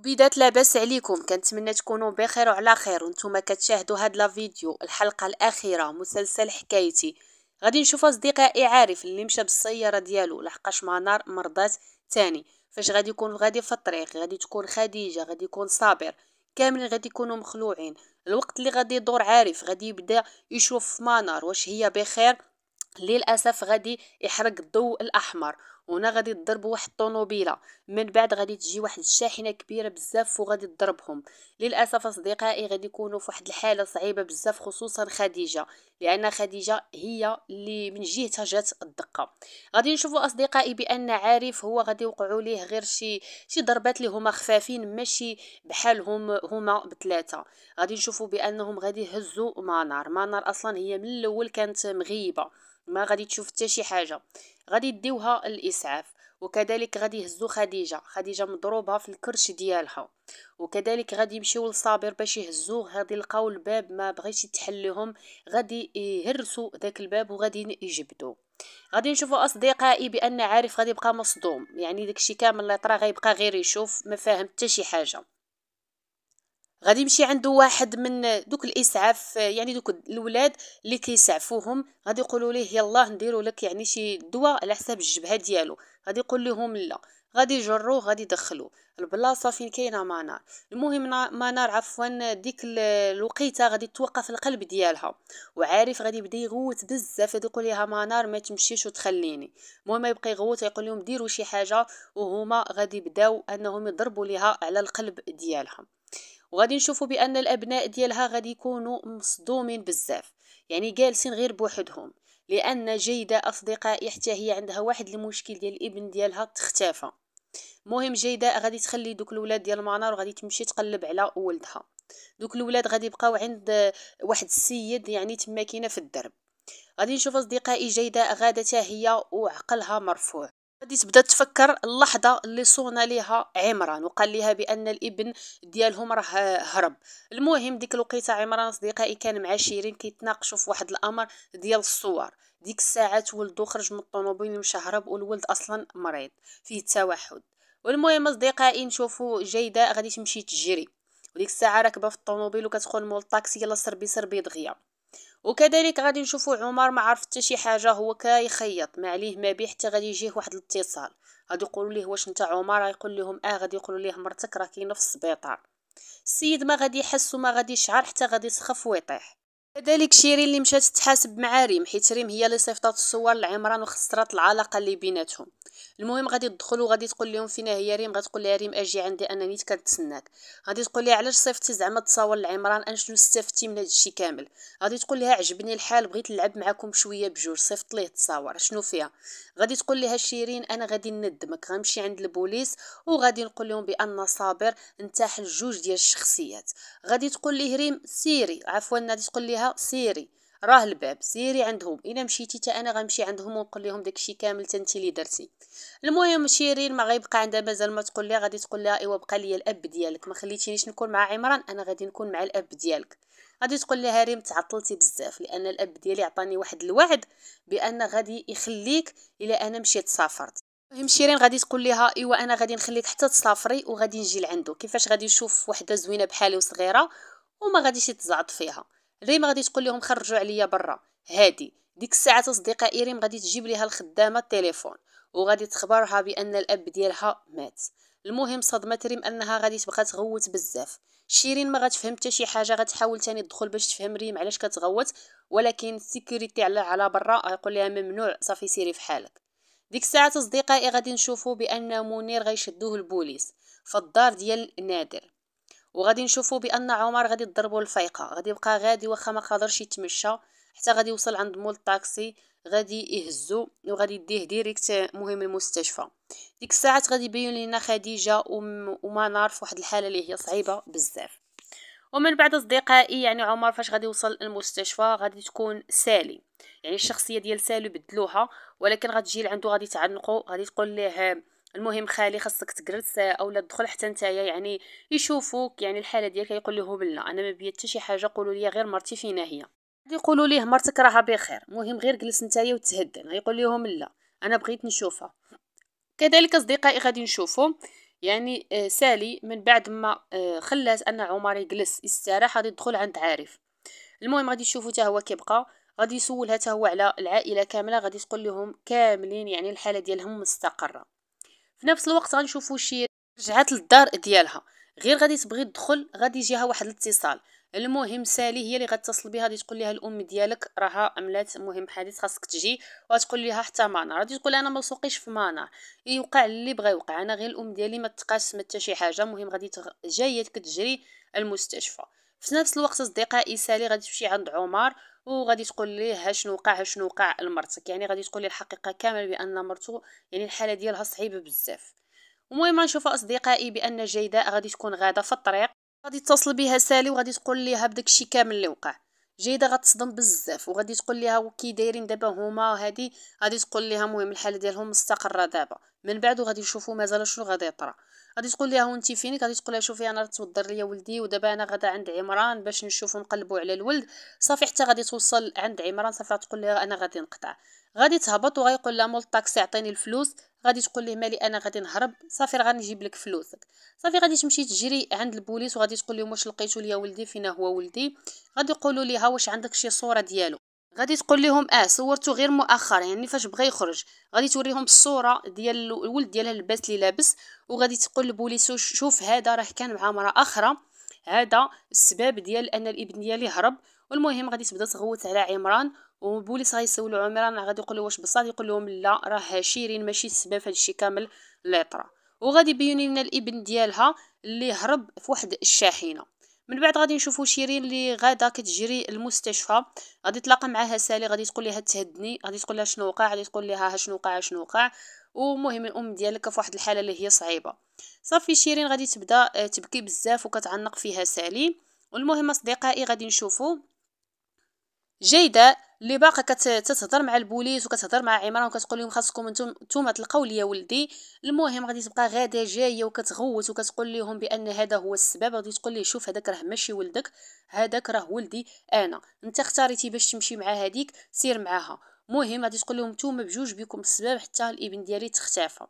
وبدات لاباس عليكم كنتمنى تكونوا بخير وعلى خير وانتم كتشاهدوا هاد لا فيديو الحلقه الاخيره مسلسل حكايتي غادي نشوف اصدقائي عارف اللي مشى بالسياره ديالو لحقاش مع نار مرضات تاني فاش غادي يكون غادي في الطريق غادي تكون خديجه غادي يكون صابر كاملين غادي يكونوا مخلوعين الوقت اللي غادي يدور عارف غادي يبدا يشوف منار واش هي بخير للاسف غادي يحرق الضوء الاحمر هنا غادي تضربوا واحد الطوموبيله من بعد غادي تجي واحد الشاحنه كبيره بزاف وغادي تضربهم للاسف اصدقائي غادي يكونوا في واحد الحاله صعيبه بزاف خصوصا خديجه لان خديجه هي اللي من جهتها جات الدقه غادي نشوفوا اصدقائي بان عارف هو غادي يوقعوا ليه غير شي شي ضربات اللي هما خفافين ماشي بحالهم هما بثلاثه غادي نشوفوا بانهم غادي يهزوا مانار مانار اصلا هي من الاول كانت مغيبه ما غادي تشوف حتى شي حاجه غادي ديوها الاسعاف وكذلك غادي يهزو خديجه خديجه مضروبه في الكرش ديالها وكذلك غادي يمشيو لصابر باش يهزوه غادي يلقاو الباب ما بغيش يتحل لهم غادي يهرسوا ذاك الباب وغادي يجبدو غادي نشوفوا اصدقائي بان عارف غادي يبقى مصدوم يعني داكشي كامل اللي طرا غيبقى غير يشوف ما فاهم حتى شي حاجه غادي يمشي عنده واحد من دوك الاسعاف يعني دوك الاولاد اللي كيسعفوهم غادي يقولوا ليه يلا نديروا لك يعني شي دواء على حساب الجبهه ديالو غادي يقول لهم لا غادي يجروه غادي يدخلو البلاصه فين كاينه منار المهم منار عفوا ديك الوقيته غادي توقف القلب ديالها وعارف غادي يبدا يغوت بزاف غادي يقول ليها منار ما تمشيش وتخليني المهم يبقى يغوت يقول لهم ديروا شي حاجه وهما غادي يبداو انهم يضربوا ليها على القلب ديالها وغادي نشوفوا بان الابناء ديالها غادي يكونوا مصدومين بزاف يعني جالسين غير بوحدهم لان جيده اصدقائي حتى هي عندها واحد المشكل ديال الابن ديالها تختفى مهم جيده غادي تخلي دوك الولاد ديال المنار وغادي تمشي تقلب على ولدها دوك الولاد غادي يبقاو عند واحد السيد يعني تما كاينه في الدرب غادي نشوف اصدقائي جيده غاده هي وعقلها مرفوع غادي تبدا تفكر اللحظه اللي صونا ليها عمران وقال ليها بان الابن ديالهم راه هرب المهم ديك الوقيته عمران اصدقائي كان مع شيرين كيتناقشوا في واحد الامر ديال الصور ديك الساعات ولدو خرج من الطوموبيل ومشى هرب والولد اصلا مريض فيه التوحد والمهم اصدقائي نشوفوا جيده غادي تمشي تجري وديك الساعه راكبه في الطوموبيل وكتقول مول الطاكسي يلا سربي سربي دغيا وكذلك غادي نشوفوا عمر ما عرف حتى شي حاجه هو كيخيط ما عليه ما بيه حتى غادي يجيه واحد الاتصال غادي يقولوا ليه واش انت عمر يقول لهم اه غادي يقولوا ليه مرتك راه كاينه في السبيطار السيد ما غادي يحس وما غادي يشعر حتى غادي يسخف ويطيح كذلك شيرين اللي مشات تحاسب مع ريم حيت ريم هي اللي صيفطات الصور لعمران وخسرات العلاقه اللي بيناتهم المهم غادي تدخل وغادي تقول لهم فينا هي ريم غتقول لها ريم اجي عندي انا نيت كنتسناك غادي تقول لها علاش صيفطتي زعما تصاور لعمران انا شنو استفدتي من هادشي كامل غادي تقول لها عجبني الحال بغيت نلعب معكم شويه بجوج صيفط ليه تصاور شنو فيها غادي تقول لها شيرين انا غادي ندمك غنمشي عند البوليس وغادي نقول لهم بان صابر انتحل جوج ديال الشخصيات غادي تقول ليه ريم سيري عفوا غادي تقول لها لها سيري راه الباب سيري عندهم الا مشيتي حتى انا غنمشي عندهم ونقول لهم داكشي كامل انت اللي درتي المهم شيرين ما غيبقى عندها مازال ما تقول لها غادي تقول لها ايوا بقى لي الاب ديالك ما خليتينيش نكون مع عمران انا غادي نكون مع الاب ديالك غادي تقول لها ريم تعطلتي بزاف لان الاب ديالي عطاني واحد الوعد بان غادي يخليك الا انا مشيت سافرت المهم شيرين غادي تقول لها ايوا انا غادي نخليك حتى تسافري وغادي نجي لعندو كيفاش غادي يشوف وحده زوينه بحالي وصغيره وما غاديش يتزعط فيها ريم غادي تقول لهم خرجوا عليا برا هادي ديك الساعه اصدقائي ريم غادي تجيب ليها الخدامه التليفون وغادي تخبرها بان الاب ديالها مات المهم صدمه ريم انها غادي تبقى تغوت بزاف شيرين ما غتفهم حتى شي حاجه غتحاول تاني تدخل باش تفهم ريم علاش كتغوت ولكن السيكوريتي على على برا غيقول لها ممنوع صافي سيري في حالك ديك الساعه اصدقائي غادي نشوفوا بان منير غيشدوه البوليس في الدار ديال نادر وغادي نشوفوا بان عمر غادي يضربوا الفيقه غادي يبقى غادي واخا ما قادرش يتمشى حتى غادي يوصل عند مول الطاكسي غادي يهزو وغادي يديه ديريكت مهم المستشفى ديك الساعات غادي يبين لنا خديجه ومنار في واحد الحاله اللي هي صعيبه بزاف ومن بعد اصدقائي يعني عمر فاش غادي يوصل المستشفى غادي تكون سالي يعني الشخصيه ديال سالي بدلوها ولكن غتجي لعندو غادي تعنقو غادي تقول ليه المهم خالي خاصك تجلس اولا تدخل حتى نتايا يعني يشوفوك يعني الحاله ديالك يقول له بلنا انا ما بيا حتى شي حاجه قولوا لي غير مرتي فينا هي يقولوا ليه مرتك راها بخير المهم غير جلس نتايا وتهدن يقول لهم لا انا بغيت نشوفها كذلك اصدقائي غادي نشوفهم يعني آه، سالي من بعد ما آه، خلات ان عمر يجلس يستراح غادي يدخل عند عارف المهم غادي يشوفو حتى هو كيبقى غادي يسولها حتى هو على العائله كامله غادي تقول لهم كاملين يعني الحاله ديالهم مستقره في نفس الوقت غنشوفوا شي رجعات للدار ديالها غير غادي تبغي تدخل غادي يجيها واحد الاتصال المهم سالي هي اللي غتتصل بها غادي تقول لها الام ديالك راها عملات مهم حادث خاصك تجي وغتقول لها حتى مانا غادي تقول انا ما سوقيش في مانا يوقع اللي بغى يوقع انا غير الام ديالي ما تقاش ما حتى شي حاجه المهم غادي تغ... جايه كتجري المستشفى في نفس الوقت اصدقائي سالي غادي تمشي عند عمر وغادي تقول ليه ها شنو وقع ها شنو وقع لمرتك يعني غادي تقول ليه الحقيقه كامل بان مرتو يعني الحاله ديالها صعيبه بزاف المهم نشوف اصدقائي بان جيداء غادي تكون غاده في الطريق غادي تصل بها سالي وغادي تقول ليها بداك الشيء كامل اللي وقع جيده غتصدم بزاف وغادي تقول ليها وكي دايرين دابا هما وهادي غادي تقول ليها المهم الحاله ديالهم مستقره دابا من بعد غادي يشوفوا مازال شنو غادي يطرا غادي تقول ليها وانت فينك غادي تقول لها شوفي انا توضر ليا ولدي ودابا انا غدا عند عمران باش نشوفو نقلبو على الولد صافي حتى غادي توصل عند عمران صافي تقول لها انا غادي نقطع غادي تهبط وغيقول لها مول الطاكسي عطيني الفلوس غادي تقول ليه مالي انا غادي نهرب صافي راه غنجيب لك فلوسك صافي غادي تمشي تجري عند البوليس وغادي تقول لهم واش لقيتو ليا ولدي فينا هو ولدي غادي يقولوا ليها واش عندك شي صوره ديالو غادي تقول لهم اه صورته غير مؤخرا يعني فاش بغى يخرج غادي توريهم الصوره ديال الولد ديالها اللباس اللي لابس وغادي تقول لبوليس شوف هذا راه كان مع امراه اخرى هذا السبب ديال ان الابن ديالي هرب والمهم غادي تبدا تغوت على عمران وبوليس غيسول عمران غادي يقول له واش بصح يقول لهم لا راه شيرين ماشي السبب في الشيء كامل اللي طرا وغادي يبين لنا الابن ديالها اللي هرب في واحد الشاحنه من بعد غادي نشوفو شيرين اللي غادا كتجري المستشفى غادي تلاقى معها سالي غادي تقول لها تهدني غادي تقول لها شنو وقع غادي تقول لها شنو وقع شنو وقع ومهم الام ديالك في واحد الحاله اللي هي صعيبه صافي شيرين غادي تبدا آه، تبكي بزاف وكتعنق فيها سالي والمهم اصدقائي غادي نشوفو جيده اللي باقا كتهضر مع البوليس وكتهضر مع عمران وكتقول لهم خاصكم نتوما تلقاو ليا ولدي المهم غادي تبقى غادا جايه وكتغوت وكتقول لهم بان هذا هو السبب غادي تقول ليه شوف هذاك راه ماشي ولدك هذاك راه ولدي انا انت اختاريتي باش تمشي مع هذيك سير معاها مهم غادي تقول لهم نتوما بجوج بكم السبب حتى الابن ديالي تختفى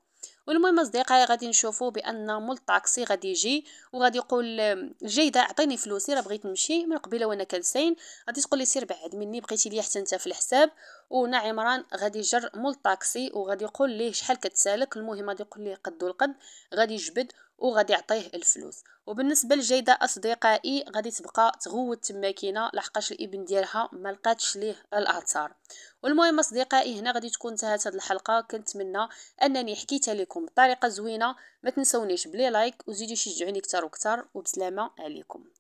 والمهم اصدقائي غادي نشوفوا بان مول الطاكسي غادي يجي وغادي يقول جيده اعطيني فلوسي راه بغيت نمشي من قبيله وانا كالسين غادي تقول لي سير بعد مني بقيتي لي حتى انت في الحساب ونا عمران غادي يجر مول الطاكسي وغادي يقول ليه شحال كتسالك المهم غادي يقول ليه قدو القد غادي يجبد وغادي يعطيه الفلوس وبالنسبه لجيده اصدقائي غادي تبقى تغوت تما كاينه لحقاش الابن ديالها ما لقاتش ليه الاثار والمهم اصدقائي هنا غادي تكون انتهت هذه الحلقه كنتمنى انني حكيتها لكم بطريقه زوينه ما تنسونيش بلي لايك وزيدوا شجعوني كتر واكثر وبسلامه عليكم